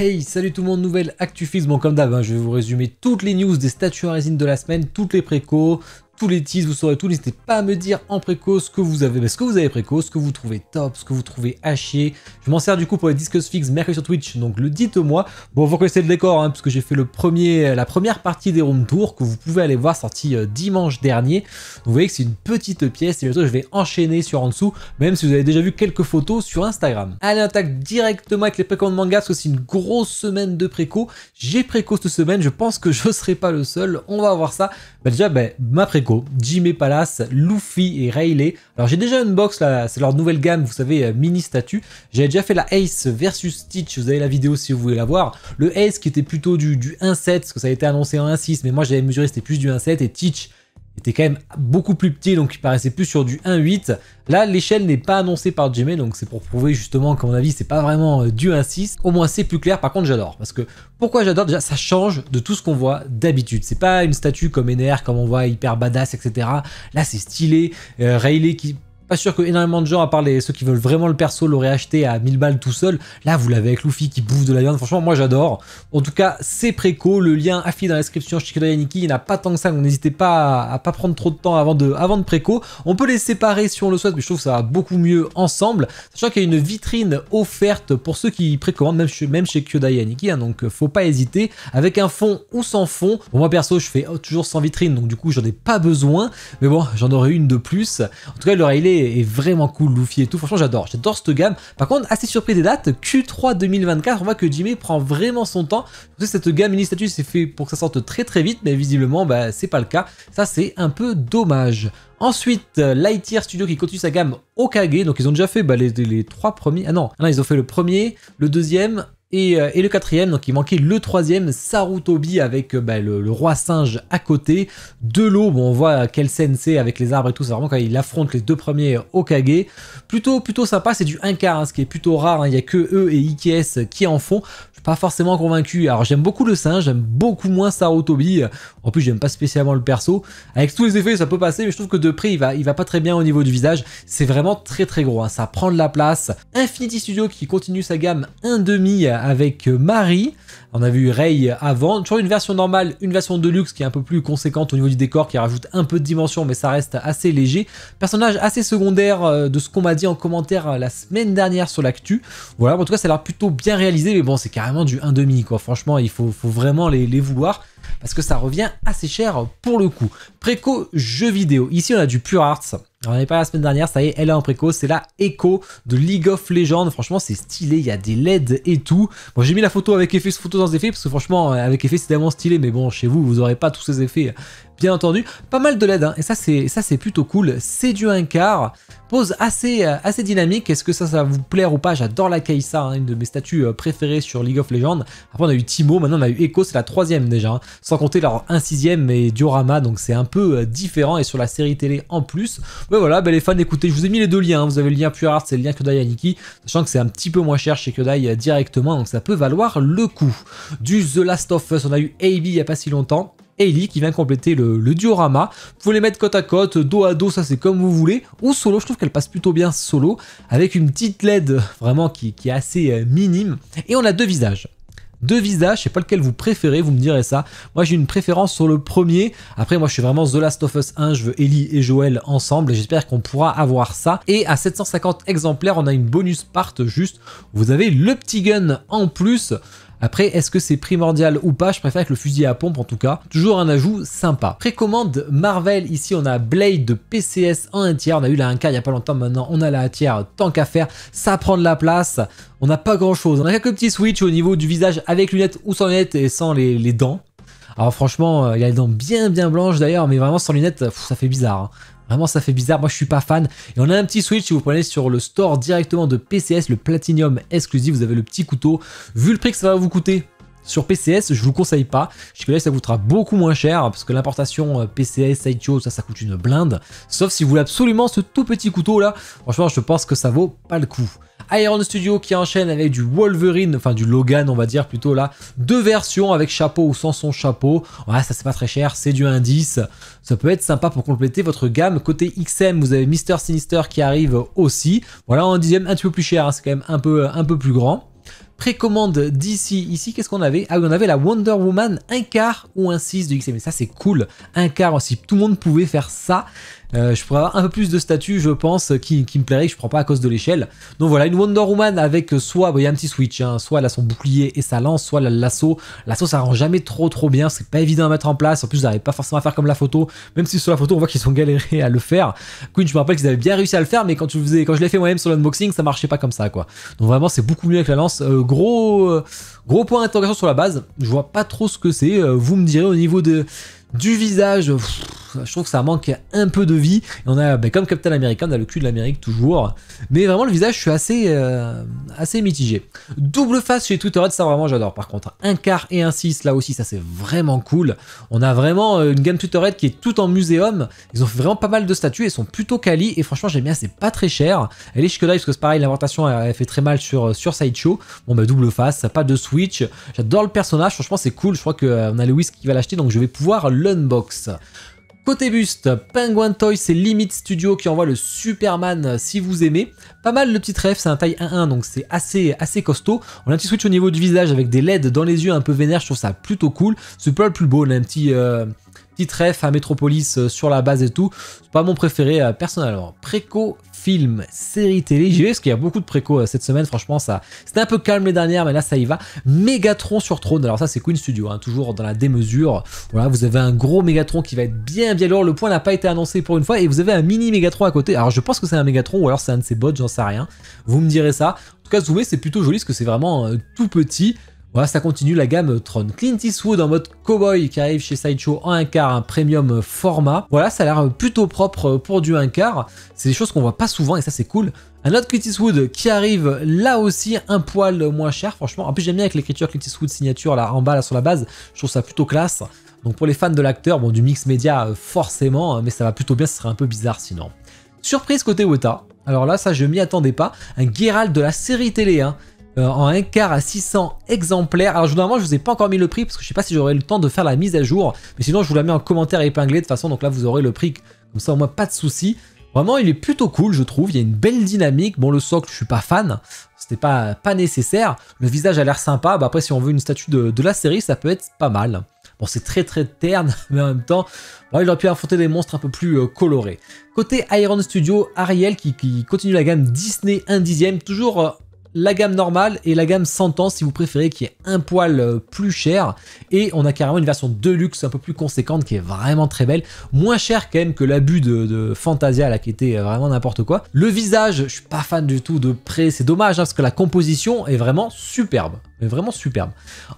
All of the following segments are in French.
Hey, salut tout le monde, nouvelle ActuFix, Bon, comme d'hab, hein, je vais vous résumer toutes les news des statues résine de la semaine, toutes les précos, tous les teas, vous saurez tout. N'hésitez pas à me dire en préco ce que vous avez, ce que vous avez préco, ce que vous trouvez top, ce que vous trouvez haché. Je m'en sers du coup pour les Discus Fix, mercredi sur Twitch, donc le dites-moi. Bon, vous connaissez le décor, hein, puisque parce que j'ai fait le premier, la première partie des room tours que vous pouvez aller voir sortie euh, dimanche dernier. vous voyez que c'est une petite pièce et je vais enchaîner sur en dessous, même si vous avez déjà vu quelques photos sur Instagram. Allez, on attaque directement avec les de manga parce que c'est une grosse semaine de préco. J'ai préco cette semaine, je pense que je serai pas le seul. On va voir ça. Bah, déjà, ben ma préco Jimmy Palace, Luffy et Rayleigh. Alors j'ai déjà une box là, c'est leur nouvelle gamme, vous savez, euh, mini statue. J'avais déjà fait la Ace versus Stitch, vous avez la vidéo si vous voulez la voir. Le Ace qui était plutôt du, du 1-7, parce que ça a été annoncé en 1-6, mais moi j'avais mesuré c'était plus du 1-7 et Teach était quand même beaucoup plus petit, donc il paraissait plus sur du 1.8. Là, l'échelle n'est pas annoncée par Jimmy, donc c'est pour prouver justement qu'à mon avis, c'est pas vraiment euh, du 1.6. Au moins, c'est plus clair. Par contre, j'adore. Parce que pourquoi j'adore Déjà, ça change de tout ce qu'on voit d'habitude. C'est pas une statue comme NR, comme on voit hyper badass, etc. Là, c'est stylé. Euh, Rayleigh qui pas sûr que énormément de gens, à part ceux qui veulent vraiment le perso, l'auraient acheté à 1000 balles tout seul. Là, vous l'avez avec Luffy qui bouffe de la viande. Franchement, moi j'adore. En tout cas, c'est préco. Le lien affiché dans la description chez Yaniki. Il n'a pas tant que ça, donc n'hésitez pas à, pas prendre trop de temps avant de, avant de préco. On peut les séparer si on le souhaite, mais je trouve que ça va beaucoup mieux ensemble. Sachant qu'il y a une vitrine offerte pour ceux qui précommandent, même chez, même chez hein. donc, euh, faut pas hésiter. Avec un fond ou sans fond. Bon, moi perso, je fais toujours sans vitrine, donc du coup, j'en ai pas besoin. Mais bon, j'en aurais une de plus. En tout cas, il est est, vraiment cool, Luffy et tout. Franchement, j'adore, j'adore cette gamme. Par contre, assez surpris des dates, Q3 2024, on voit que Jimmy prend vraiment son temps. vous cette gamme mini status c'est fait pour que ça sorte très très vite, mais visiblement, bah, c'est pas le cas. Ça, c'est un peu dommage. Ensuite, Lightyear Studio qui continue sa gamme Okage. Donc, ils ont déjà fait bah, les, trois premiers. Ah non, non, ils ont fait le premier, le deuxième, euh, et, le quatrième, donc il manquait le troisième, Sarutobi avec euh, bah, le, roi singe à côté. De l'eau, on voit quelle scène c'est avec les arbres et tout, c'est vraiment quand il affronte les deux premiers Okage. Plutôt, plutôt sympa, c'est du 1K, hein, ce qui est plutôt rare, hein. il y n'y a que eux et IKS qui en font pas forcément convaincu. Alors j'aime beaucoup le singe, j'aime beaucoup moins Sarutobi. En plus j'aime pas spécialement le perso. Avec tous les effets ça peut passer, mais je trouve que de près il va, il va pas très bien au niveau du visage. C'est vraiment très très gros, hein. ça prend de la place. Infinity Studio qui continue sa gamme 1,5 avec euh, Marie. On a vu Ray avant. Toujours une version normale, une version de luxe qui est un peu plus conséquente au niveau du décor, qui rajoute un peu de dimension, mais ça reste assez léger. Personnage assez secondaire euh, de ce qu'on m'a dit en commentaire euh, la semaine dernière sur l'actu. Voilà, en tout cas, ça a l'air plutôt bien réalisé, mais bon, c'est carrément du 1,5 quoi. Franchement, il faut, vraiment les, les vouloir parce que ça revient assez cher pour le coup. Préco jeux vidéo. Ici, on a du pure arts on avait parlé la semaine dernière, ça y est, elle est en préco, c'est la Echo de League of Legends. Franchement, c'est stylé, il y a des LED et tout. Bon, j'ai mis la photo avec effet, photo sans effet, parce que franchement, euh, avec effet, c'est tellement stylé, mais bon, chez vous, vous n'aurez pas tous ces effets, euh, bien entendu. Pas mal de LED, hein, et ça, c'est plutôt cool. C'est du 1 quart, pose assez, euh, assez dynamique. Est-ce que ça, ça va vous plaire ou pas J'adore la Kaisa, hein, une de mes statues préférées sur League of Legends. Après, on a eu Timo, maintenant on a eu Echo, c'est la troisième déjà, hein. sans compter leur 1 sixième et Diorama, donc c'est un peu différent, et sur la série télé en plus. Mais voilà, ben, les fans, écoutez, je vous ai mis les deux liens. Hein. Vous avez le lien Art, c'est le lien Kodai Aniki, sachant que c'est un petit peu moins cher chez Kodai euh, directement, donc ça peut valoir le coup. Du The Last of Us, on a eu Ailey il n'y a pas si longtemps. Ellie qui vient compléter le, diorama. Vous pouvez les mettre côte à côte, dos à dos, ça c'est comme vous voulez. Ou solo, je trouve qu'elle passe plutôt bien solo, avec une petite LED vraiment qui est assez euh, minime. Et on a deux visages deux visages, je sais pas lequel vous préférez, vous me direz ça. Moi j'ai une préférence sur le premier. Après moi je suis vraiment The Last of Us 1, je veux Ellie et Joël ensemble j'espère qu'on pourra avoir ça. Et à 750 exemplaires, on a une bonus part juste. Vous avez le petit gun en plus. Après, est-ce que c'est primordial ou pas Je préfère avec le fusil à pompe en tout cas. Toujours un ajout sympa. Précommande Marvel, ici on a Blade de PCS en 1 tiers. On a eu la 1 k il n'y a pas longtemps maintenant, on a la 1 tiers tant qu'à faire. Ça prend de la place. On n'a pas grand chose. On a quelques petits switches au niveau du visage avec lunettes ou sans lunettes et sans les, dents. Alors franchement, euh, il a les dents bien bien blanches d'ailleurs, mais vraiment sans lunettes, ça fait bizarre. Hein. Vraiment, ça fait bizarre. Moi, je suis pas fan. Et on a un petit switch. Si vous prenez sur le store directement de PCS, le Platinum exclusif, vous avez le petit couteau. Vu le prix que ça va vous coûter, sur PCS, je vous conseille pas. Je que là, ça coûtera beaucoup moins cher parce que l'importation euh, PCS, Sideshow, ça, ça coûte une blinde. Sauf si vous voulez absolument ce tout petit couteau là. Franchement, je pense que ça vaut pas le coup. Iron Studio qui enchaîne avec du Wolverine, enfin du Logan on va dire plutôt là, deux versions avec chapeau ou sans son chapeau, ouais ça c'est pas très cher, c'est du indice, ça peut être sympa pour compléter votre gamme, côté XM vous avez Mister Sinister qui arrive aussi, voilà en dixième un petit peu plus cher, hein, c'est quand même un peu, un peu plus grand, précommande d'ici, ici, qu'est-ce qu'on avait Ah oui, on avait la Wonder Woman, un quart ou un 6 de XM. Mais ça, c'est cool. Un quart, si tout le monde pouvait faire ça, euh, je pourrais avoir un peu plus de statues, je pense, qui, me plairait, je prends pas à cause de l'échelle. Donc voilà, une Wonder Woman avec soit, il y a un petit switch, hein. soit elle a son bouclier et sa lance, soit elle a le lasso. Lasso, ça rend jamais trop trop bien, c'est pas évident à mettre en place. En plus, j'arrive pas forcément à faire comme la photo, même si sur la photo, on voit qu'ils sont galérés à le faire. Queen, je me rappelle qu'ils avaient bien réussi à le faire, mais quand, tu je l'ai fait moi-même sur l'unboxing, ça marchait pas comme ça, quoi. Donc vraiment, c'est beaucoup mieux avec la lance. Euh, gros, euh, gros point d'interrogation sur la base. Je vois pas trop ce que c'est. Euh, vous me direz au niveau de, du visage, je trouve que ça manque un peu de vie. Et on a, ben, comme Captain America, on a le cul de l'Amérique toujours. Mais vraiment, le visage, je suis assez, euh, assez mitigé. Double face chez Twittered, ça vraiment j'adore. Par contre, un quart et un 6, là aussi, ça c'est vraiment cool. On a vraiment euh, une gamme Twittered qui est tout en muséum. Ils ont fait vraiment pas mal de statues, et sont plutôt quali. Et franchement, j'aime bien, c'est pas très cher. Elle est chic parce que c'est pareil, l'inventation, elle, fait très mal sur, euh, sur Sideshow. Bon, ben, double face, pas de switch. J'adore le personnage, franchement, c'est cool. Je crois qu'on a Lewis qui va l'acheter, donc je vais pouvoir l'unbox. Côté buste, Penguin Toy, c'est Limit Studio qui envoie le Superman euh, si vous aimez. Pas mal le petit ref, c'est un taille 1-1 donc c'est assez, assez costaud. On a un petit switch au niveau du visage avec des LED dans les yeux un peu vénère, je trouve ça plutôt cool. C'est pas le plus beau, on a un petit, euh, trèfle à métropolis euh, sur la base et tout. pas mon préféré euh, personnellement. préco film, série télé, j'ai vais parce qu'il y a beaucoup de préco euh, cette semaine, franchement ça c'était un peu calme les dernières mais là ça y va. Megatron sur trône, alors ça c'est Queen Studio, hein, toujours dans la démesure. Voilà, vous avez un gros Megatron qui va être bien bien lourd, le point n'a pas été annoncé pour une fois et vous avez un mini Megatron à côté. Alors je pense que c'est un Megatron ou alors c'est un de ses bots, j'en sais rien. Vous me direz ça. En tout cas, voyez c'est plutôt joli parce que c'est vraiment tout petit. Voilà, ça continue la gamme Tron. Clint Eastwood en mode cowboy qui arrive chez Sideshow en 1 quart, un premium format. Voilà, ça a l'air plutôt propre pour du 1 quart. C'est des choses qu'on voit pas souvent et ça c'est cool. Un autre Clint Eastwood qui arrive là aussi un poil moins cher, franchement. En plus j'aime bien avec l'écriture Clint Eastwood signature là en bas là sur la base, je trouve ça plutôt classe. Donc pour les fans de l'acteur, bon du mix média euh, forcément, hein, mais ça va plutôt bien, ce serait un peu bizarre sinon. Surprise côté Weta. Alors là ça je m'y attendais pas, un Geralt de la série télé hein. Euh, en un quart à 600 exemplaires. Alors, normalement, je vous ai pas encore mis le prix parce que je sais pas si j'aurai le temps de faire la mise à jour. Mais sinon, je vous la mets en commentaire épinglé de toute façon. Donc là, vous aurez le prix. Comme ça, au moins, pas de souci. Vraiment, il est plutôt cool, je trouve. Il y a une belle dynamique. Bon, le socle, je suis pas fan. C'était pas, pas nécessaire. Le visage a l'air sympa. Bah, après, si on veut une statue de, la série, ça peut être pas mal. Bon, c'est très très terne, mais en même temps, il aurait pu affronter des monstres un peu plus euh, colorés. Côté Iron Studio, Ariel qui, qui, continue la gamme Disney 1 dixième, toujours euh, la gamme normale et la gamme 100 ans si vous préférez qui est un poil euh, plus cher et on a carrément une version deluxe un peu plus conséquente qui est vraiment très belle moins cher quand même que l'abus de, Fantasia là qui était euh, vraiment n'importe quoi le visage je suis pas fan du tout de près c'est dommage hein, parce que la composition est vraiment superbe mais vraiment superbe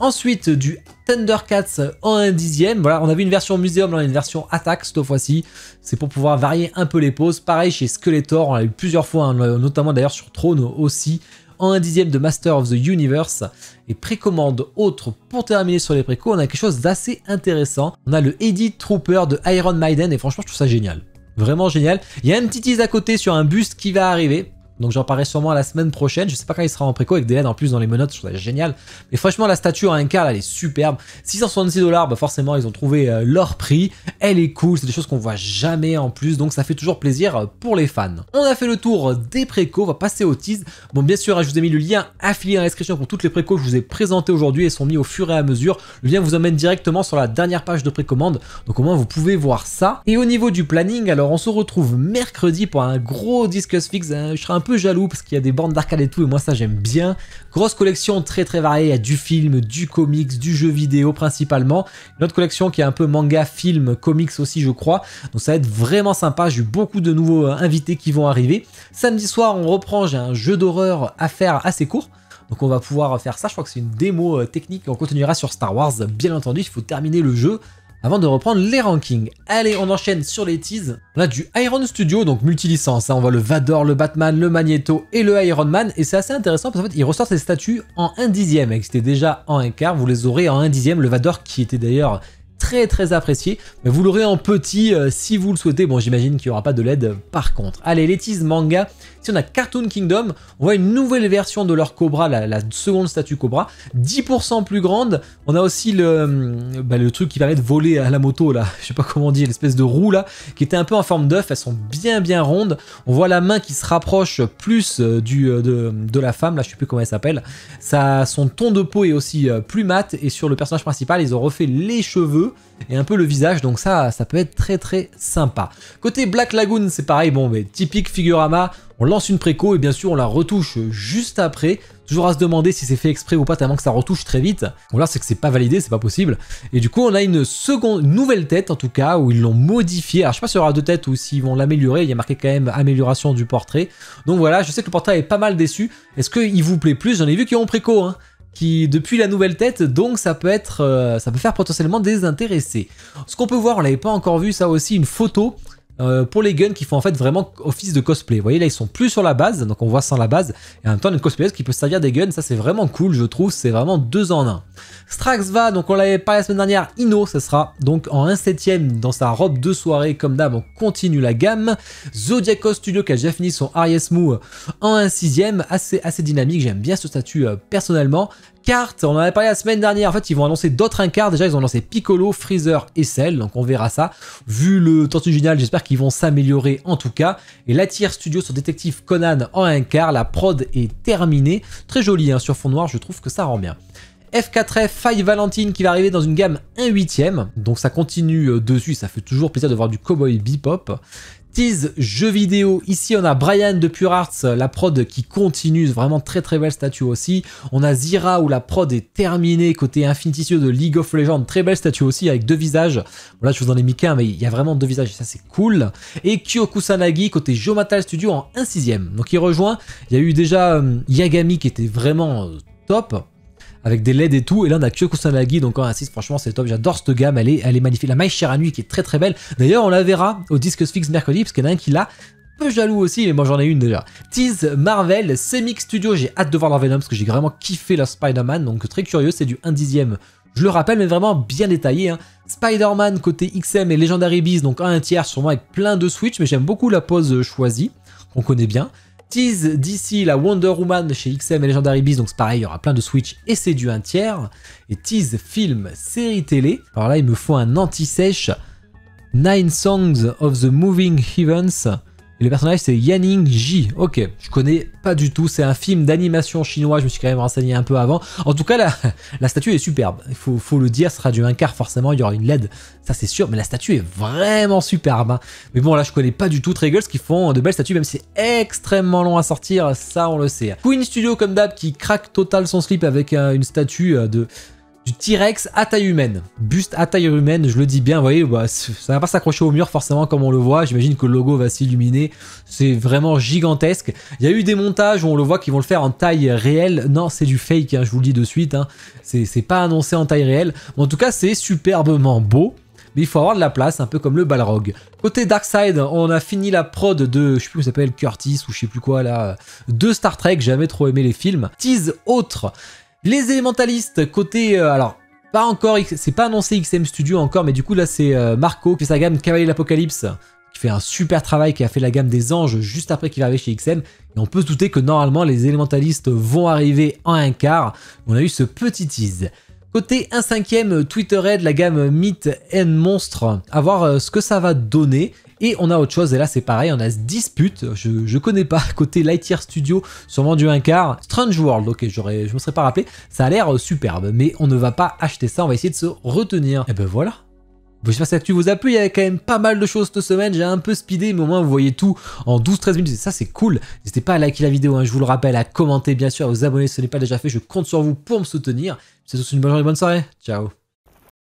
ensuite du Thundercats en 1 dixième voilà on vu une version muséum là une version attaque cette fois-ci c'est pour pouvoir varier un peu les poses pareil chez Skeletor on l'a eu plusieurs fois hein, notamment d'ailleurs sur Throne aussi en un dixième de Master of the Universe. Et précommande autre, pour terminer sur les précos, on a quelque chose d'assez intéressant. On a le Eddie Trooper de Iron Maiden et franchement je trouve ça génial. Vraiment génial. Il y a un petit tease à côté sur un buste qui va arriver. Donc j'en parlerai sûrement la semaine prochaine. Je sais pas quand il sera en préco avec des en plus dans les menottes, je trouve génial. Mais franchement, la statue en 1K, elle est superbe. 666 dollars, bah forcément, ils ont trouvé euh, leur prix. Elle est cool, c'est des choses qu'on voit jamais en plus, donc ça fait toujours plaisir euh, pour les fans. On a fait le tour euh, des préco, on va passer au tease. Bon, bien sûr, hein, je vous ai mis le lien affilié dans la description pour toutes les préco que je vous ai présentées aujourd'hui et sont mis au fur et à mesure. Le lien vous emmène directement sur la dernière page de précommande, donc au moins vous pouvez voir ça. Et au niveau du planning, alors on se retrouve mercredi pour un gros Discus fixe. Hein, je serai un jaloux parce qu'il y a des bandes d'arcade et tout, et moi ça j'aime bien. Grosse collection très très variée, il y a du film, du comics, du jeu vidéo principalement. notre collection qui est un peu manga, film, comics aussi je crois. Donc ça va être vraiment sympa, j'ai eu beaucoup de nouveaux euh, invités qui vont arriver. Samedi soir on reprend, j'ai un jeu d'horreur à faire assez court. Donc on va pouvoir faire ça, je crois que c'est une démo euh, technique, on continuera sur Star Wars bien entendu, il faut terminer le jeu avant de reprendre les rankings. Allez, on enchaîne sur les teases. On a du Iron Studio, donc multilicence. licence, hein. On voit le Vador, le Batman, le Magneto et le Iron Man. Et c'est assez intéressant parce qu'en fait, ils ressortent ses statues en 1 dixième. Et c'était déjà en un quart, vous les aurez en 1 dixième. Le Vador, qui était d'ailleurs très très apprécié. Mais vous l'aurez en petit euh, si vous le souhaitez. Bon, j'imagine qu'il n'y aura pas de LED euh, par contre. Allez, teases Manga. Si on a Cartoon Kingdom, on voit une nouvelle version de leur Cobra, la, seconde statue Cobra, 10% plus grande. On a aussi euh, bah, le, truc qui permet de voler à la moto, là, je sais pas comment on dit, l'espèce de roue là, qui était un peu en forme d'œuf. Elles sont bien bien rondes. On voit la main qui se rapproche plus du, de, la femme, là, je sais plus comment elle s'appelle. son ton de peau est aussi plus mat et sur le personnage principal, ils ont refait les cheveux et un peu le visage, donc ça, ça peut être très très sympa. Côté Black Lagoon, c'est pareil, bon, mais typique figurama, on lance une préco et bien sûr on la retouche juste après. Toujours à se demander si c'est fait exprès ou pas, tellement que ça retouche très vite. Bon là c'est que c'est pas validé, c'est pas possible. Et du coup on a une seconde, nouvelle tête en tout cas, où ils l'ont modifiée. Alors je sais pas s'il y aura deux têtes ou s'ils vont l'améliorer, il y a marqué quand même amélioration du portrait. Donc voilà, je sais que le portrait est pas mal déçu. Est-ce qu'il vous plaît plus J'en ai vu qui ont préco, hein qui depuis la nouvelle tête, donc ça peut être, euh, ça peut faire potentiellement désintéressé. Ce qu'on peut voir, on l'avait pas encore vu ça aussi, une photo euh, pour les guns qui font en fait vraiment office de cosplay. Vous voyez là ils sont plus sur la base, donc on voit sans la base, et en même temps une cosplay qui peut servir des guns, ça c'est vraiment cool je trouve, c'est vraiment deux en un. va, donc on l'avait parlé la semaine dernière, Ino, ce sera donc en 1 septième dans sa robe de soirée, comme d'hab on continue la gamme. Zodiaco Studio qui a déjà fini son Aries Mou en 1 sixième, assez, assez dynamique, j'aime bien ce statut euh, personnellement on en avait parlé la semaine dernière. En fait, ils vont annoncer d'autres quart, Déjà, ils ont lancé Piccolo, Freezer et Cell. Donc, on verra ça. Vu le temps génial j'espère qu'ils vont s'améliorer en tout cas. Et la tier studio sur Détective Conan en quart, La prod est terminée. Très joli hein, sur fond noir. Je trouve que ça rend bien. F4F Faille Valentine qui va arriver dans une gamme 1 8 Donc ça continue euh, dessus, ça fait toujours plaisir de voir du cowboy bebop tease jeux vidéo. Ici, on a Brian de Pure Arts, la prod qui continue, vraiment très très belle statue aussi. On a Zira où la prod est terminée côté Studio de League of Legends, très belle statue aussi avec deux visages. voilà là, je vous en ai mis qu'un, mais il y a vraiment deux visages et ça c'est cool. Et Kyokusanagi côté Jomatal Studio en 1 sixième. Donc il rejoint. Il y a eu déjà euh, Yagami qui était vraiment euh, top avec des LED et tout. Et là, on a Kyokusanagi, donc en insiste franchement, c'est top. J'adore cette gamme, elle est, elle est magnifique. La à Nuit qui est très très belle. D'ailleurs, on la verra au disque fix mercredi, parce qu'il y en a un qui l'a. Peu jaloux aussi, mais moi j'en ai une déjà. Tease Marvel, Semic Studio, j'ai hâte de voir leur Venom parce que j'ai vraiment kiffé leur Spider-Man, donc très curieux, c'est du 1 dixième je le rappelle, mais vraiment bien détaillé. Hein. Spider-Man côté XM et Legendary Beast, donc un tiers sûrement avec plein de Switch, mais j'aime beaucoup la pose choisie, qu'on connaît bien tease d'ici la Wonder Woman chez XM et Legendary Beast, donc c'est pareil, il y aura plein de Switch et c'est du un tiers. Et tease film, série télé. Alors là, il me faut un anti-sèche. Nine Songs of the Moving Heavens. Et le personnage c'est Yanning Ji. Ok, je connais pas du tout. C'est un film d'animation chinois. Je me suis quand même renseigné un peu avant. En tout cas, la, la statue est superbe. Il faut, le dire, ce sera du 1 forcément. Il y aura une LED, ça c'est sûr. Mais la statue est vraiment superbe. Hein. Mais bon, là je connais pas du tout Trey qui font de belles statues, même si c'est extrêmement long à sortir. Ça on le sait. Queen Studio comme d'hab qui craque total son slip avec euh, une statue euh, de du T-Rex à taille humaine. Buste à taille humaine, je le dis bien, vous voyez, ça bah, ça va pas s'accrocher au mur forcément comme on le voit, j'imagine que le logo va s'illuminer, c'est vraiment gigantesque. Il y a eu des montages où on le voit qu'ils vont le faire en taille réelle, non c'est du fake, hein, je vous le dis de suite, hein. c'est pas annoncé en taille réelle, en tout cas c'est superbement beau mais il faut avoir de la place, un peu comme le Balrog. Côté Side, on a fini la prod de, je sais plus comment s'appelle, Curtis ou je sais plus quoi là, de Star Trek, j'ai jamais trop aimé les films. Tease autre, les élémentalistes, côté... Euh, alors, pas encore, c'est pas annoncé XM Studio encore, mais du coup là c'est euh, Marco qui fait sa gamme Cavalier l'Apocalypse, qui fait un super travail, qui a fait la gamme des anges juste après qu'il est chez XM. Et on peut se douter que normalement les élémentalistes vont arriver en un quart. On a eu ce petit tease. Côté un cinquième Twitterhead, la gamme Mythe and Monstre, à voir euh, ce que ça va donner. Et on a autre chose, et là c'est pareil, on a ce dispute, je, je connais pas, côté Lightyear Studio, sûrement du 1 quart, Strange World, ok, j'aurais, je me serais pas rappelé, ça a l'air euh, superbe, mais on ne va pas acheter ça, on va essayer de se retenir. Et eh ben voilà J'espère que tu vous a plu, il y avait quand même pas mal de choses cette semaine, j'ai un peu speedé, mais au moins vous voyez tout en 12-13 minutes, et ça c'est cool. N'hésitez pas à liker la vidéo, hein, je vous le rappelle, à commenter bien sûr, à vous abonner si ce n'est pas déjà fait, je compte sur vous pour me soutenir. C'est tous une bonne journée, bonne soirée, ciao